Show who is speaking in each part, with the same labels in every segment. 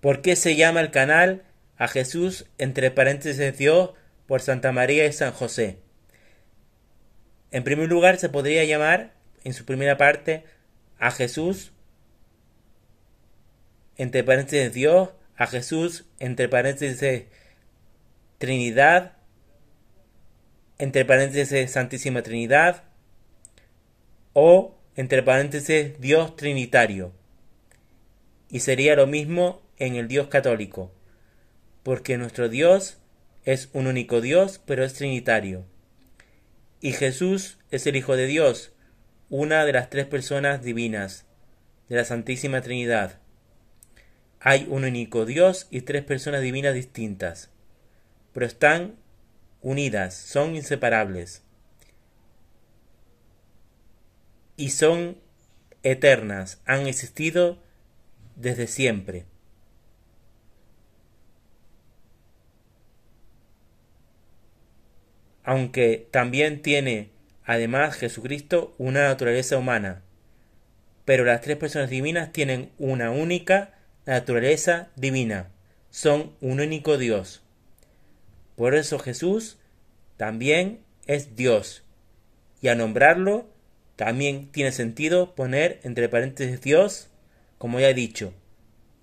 Speaker 1: ¿Por qué se llama el canal a Jesús entre paréntesis Dios por Santa María y San José? En primer lugar, se podría llamar, en su primera parte, a Jesús entre paréntesis Dios, a Jesús entre paréntesis Trinidad, entre paréntesis Santísima Trinidad, o entre paréntesis Dios Trinitario. Y sería lo mismo en el Dios católico, porque nuestro Dios es un único Dios, pero es trinitario. Y Jesús es el Hijo de Dios, una de las tres personas divinas, de la Santísima Trinidad. Hay un único Dios y tres personas divinas distintas, pero están unidas, son inseparables y son eternas, han existido desde siempre. aunque también tiene, además, Jesucristo una naturaleza humana. Pero las tres personas divinas tienen una única naturaleza divina, son un único Dios. Por eso Jesús también es Dios. Y a nombrarlo, también tiene sentido poner entre paréntesis Dios, como ya he dicho.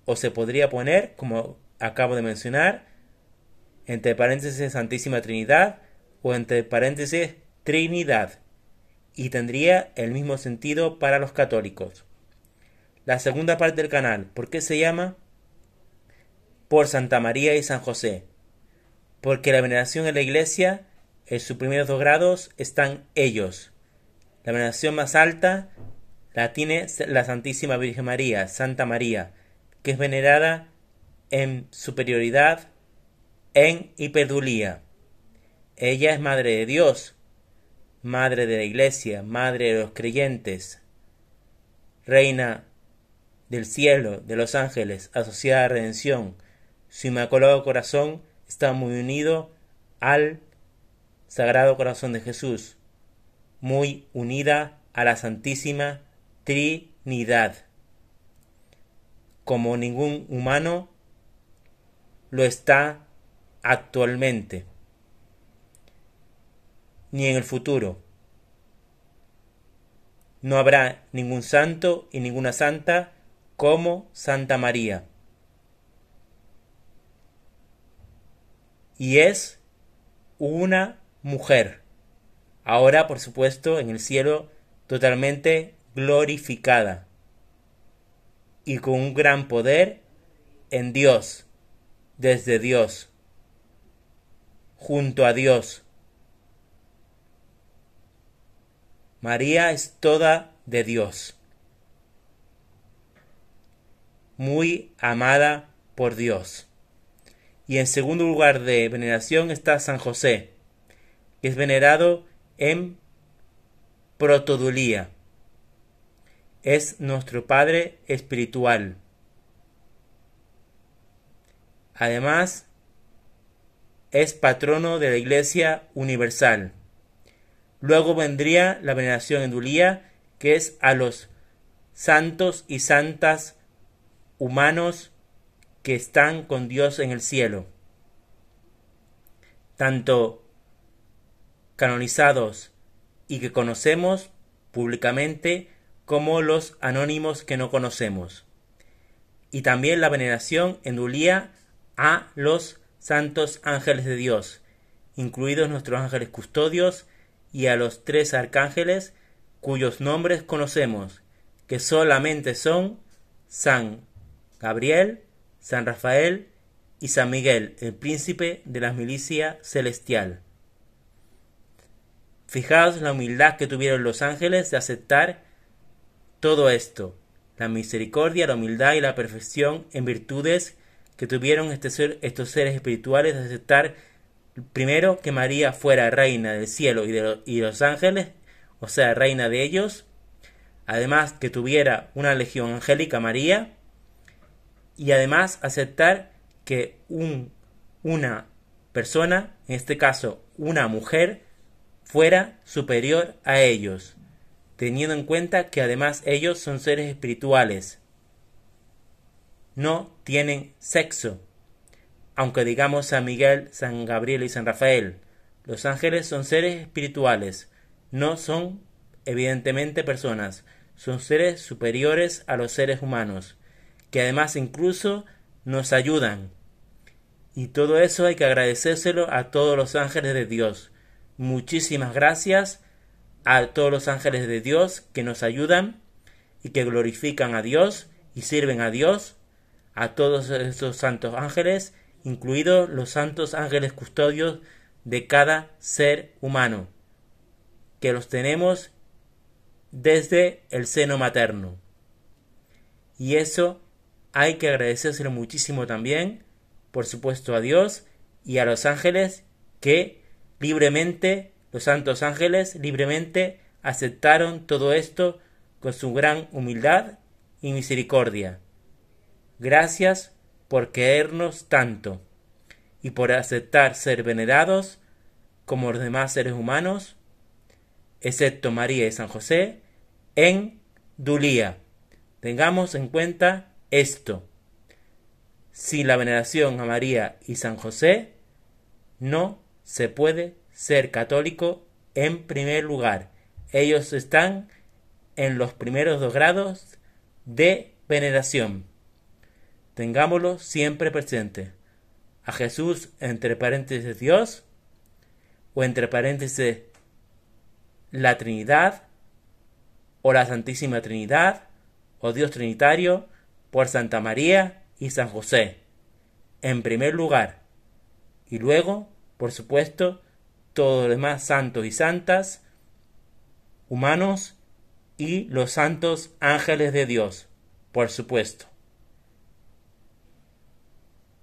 Speaker 1: O se podría poner, como acabo de mencionar, entre paréntesis Santísima Trinidad, o entre paréntesis Trinidad, y tendría el mismo sentido para los católicos. La segunda parte del canal, ¿por qué se llama? Por Santa María y San José, porque la veneración en la iglesia, en sus primeros dos grados, están ellos. La veneración más alta la tiene la Santísima Virgen María, Santa María, que es venerada en superioridad, en hiperdulía. Ella es madre de Dios, madre de la iglesia, madre de los creyentes, reina del cielo, de los ángeles, asociada a la redención. Su inmaculado corazón está muy unido al Sagrado Corazón de Jesús, muy unida a la Santísima Trinidad. Como ningún humano lo está actualmente ni en el futuro. No habrá ningún santo y ninguna santa como Santa María. Y es una mujer. Ahora, por supuesto, en el cielo totalmente glorificada y con un gran poder en Dios, desde Dios, junto a Dios María es toda de Dios, muy amada por Dios. Y en segundo lugar de veneración está San José, que es venerado en protodulía. Es nuestro Padre espiritual. Además, es patrono de la Iglesia Universal. Luego vendría la veneración en Dulía, que es a los santos y santas humanos que están con Dios en el cielo, tanto canonizados y que conocemos públicamente como los anónimos que no conocemos, y también la veneración en Dulía a los santos ángeles de Dios, incluidos nuestros ángeles custodios, y a los tres arcángeles cuyos nombres conocemos, que solamente son San Gabriel, San Rafael y San Miguel, el príncipe de la milicia celestial. Fijaos la humildad que tuvieron los ángeles de aceptar todo esto, la misericordia, la humildad y la perfección en virtudes que tuvieron este ser, estos seres espirituales de aceptar Primero, que María fuera reina del cielo y de, los ángeles, o sea, reina de ellos. Además, que tuviera una legión angélica María. Y además, aceptar que una persona, en este caso una mujer, fuera superior a ellos, teniendo en cuenta que además ellos son seres espirituales. No tienen sexo aunque digamos San Miguel, San Gabriel y San Rafael. Los ángeles son seres espirituales, no son evidentemente personas, son seres superiores a los seres humanos, que además incluso nos ayudan. Y todo eso hay que agradecérselo a todos los ángeles de Dios. Muchísimas gracias a todos los ángeles de Dios que nos ayudan y que glorifican a Dios y sirven a Dios, a todos esos santos ángeles incluidos los santos ángeles custodios de cada ser humano, que los tenemos desde el seno materno. Y eso hay que agradecérselo muchísimo también, por supuesto a Dios y a los ángeles que libremente, los santos ángeles libremente aceptaron todo esto con su gran humildad y misericordia. Gracias por querernos tanto y por aceptar ser venerados como los demás seres humanos, excepto María y San José, en Dulía. Tengamos en cuenta esto. si la veneración a María y San José, no se puede ser católico en primer lugar. Ellos están en los primeros dos grados de veneración. Tengámoslo siempre presente. A Jesús entre paréntesis Dios o entre paréntesis la Trinidad o la Santísima Trinidad o Dios Trinitario por Santa María y San José. En primer lugar. Y luego, por supuesto, todos los demás santos y santas, humanos y los santos ángeles de Dios, por supuesto.